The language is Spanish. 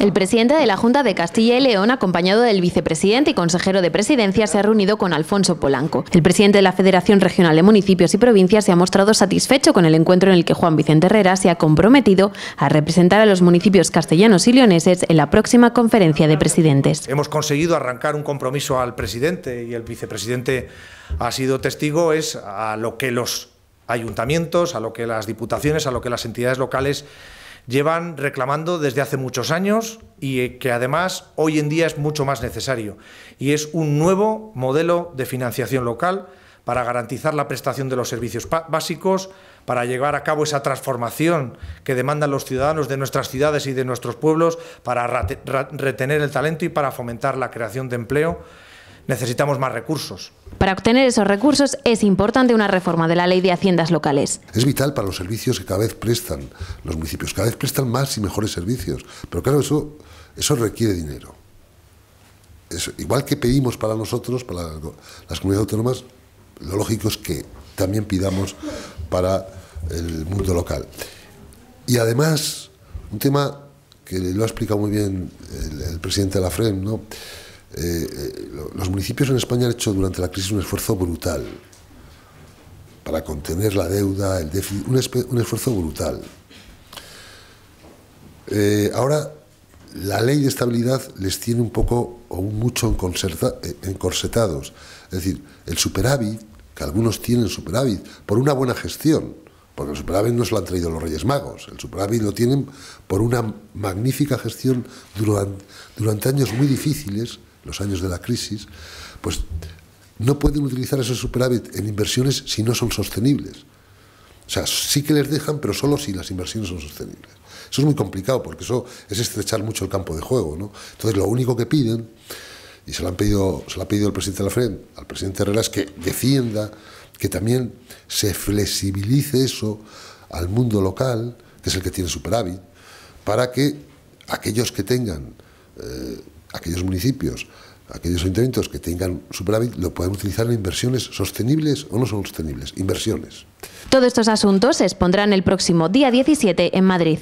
El presidente de la Junta de Castilla y León, acompañado del vicepresidente y consejero de presidencia, se ha reunido con Alfonso Polanco. El presidente de la Federación Regional de Municipios y Provincias se ha mostrado satisfecho con el encuentro en el que Juan Vicente Herrera se ha comprometido a representar a los municipios castellanos y leoneses en la próxima conferencia de presidentes. Hemos conseguido arrancar un compromiso al presidente y el vicepresidente ha sido testigo, es a lo que los ayuntamientos, a lo que las diputaciones, a lo que las entidades locales llevan reclamando desde hace muchos años y que además hoy en día es mucho más necesario. Y es un nuevo modelo de financiación local para garantizar la prestación de los servicios básicos, para llevar a cabo esa transformación que demandan los ciudadanos de nuestras ciudades y de nuestros pueblos, para retener el talento y para fomentar la creación de empleo necesitamos más recursos. Para obtener esos recursos es importante una reforma de la ley de haciendas locales. Es vital para los servicios que cada vez prestan los municipios, cada vez prestan más y mejores servicios, pero claro, eso, eso requiere dinero. igual que pedimos para nosotros, para las comunidades autónomas, lo lógico es que también pidamos para el mundo local. Y además, un tema que lo ha explicado muy bien el, presidente de la FREM, ¿no? Eh, eh, municipios en España han hecho durante la crisis un esfuerzo brutal para contener la deuda, el déficit, un, esfuerzo brutal. Eh, ahora, la ley de estabilidad les tiene un poco o mucho eh, encorsetados. Es decir, el superávit, que algunos tienen superávit, por una buena gestión, porque el superávit no se lo han traído los Reyes Magos, el superávit lo tienen por una magnífica gestión durante años muy difíciles los años de la crisis, pues no pueden utilizar ese superávit en inversiones si no son sostenibles. O sea, sí que les dejan, pero solo si las inversiones son sostenibles. Eso es muy complicado porque eso es estrechar mucho el campo de juego. ¿no? Entonces, lo único que piden, y se lo, han pedido, se ha pedido el presidente de la FED, al presidente Herrera, es que defienda que también se flexibilice eso al mundo local, que es el que tiene superávit, para que aquellos que tengan eh, aquellos municipios, aquellos ayuntamientos que tengan superávit, lo pueden utilizar en inversiones sostenibles o no sostenibles, inversiones. Todos estos asuntos se expondrán el próximo día 17 en Madrid.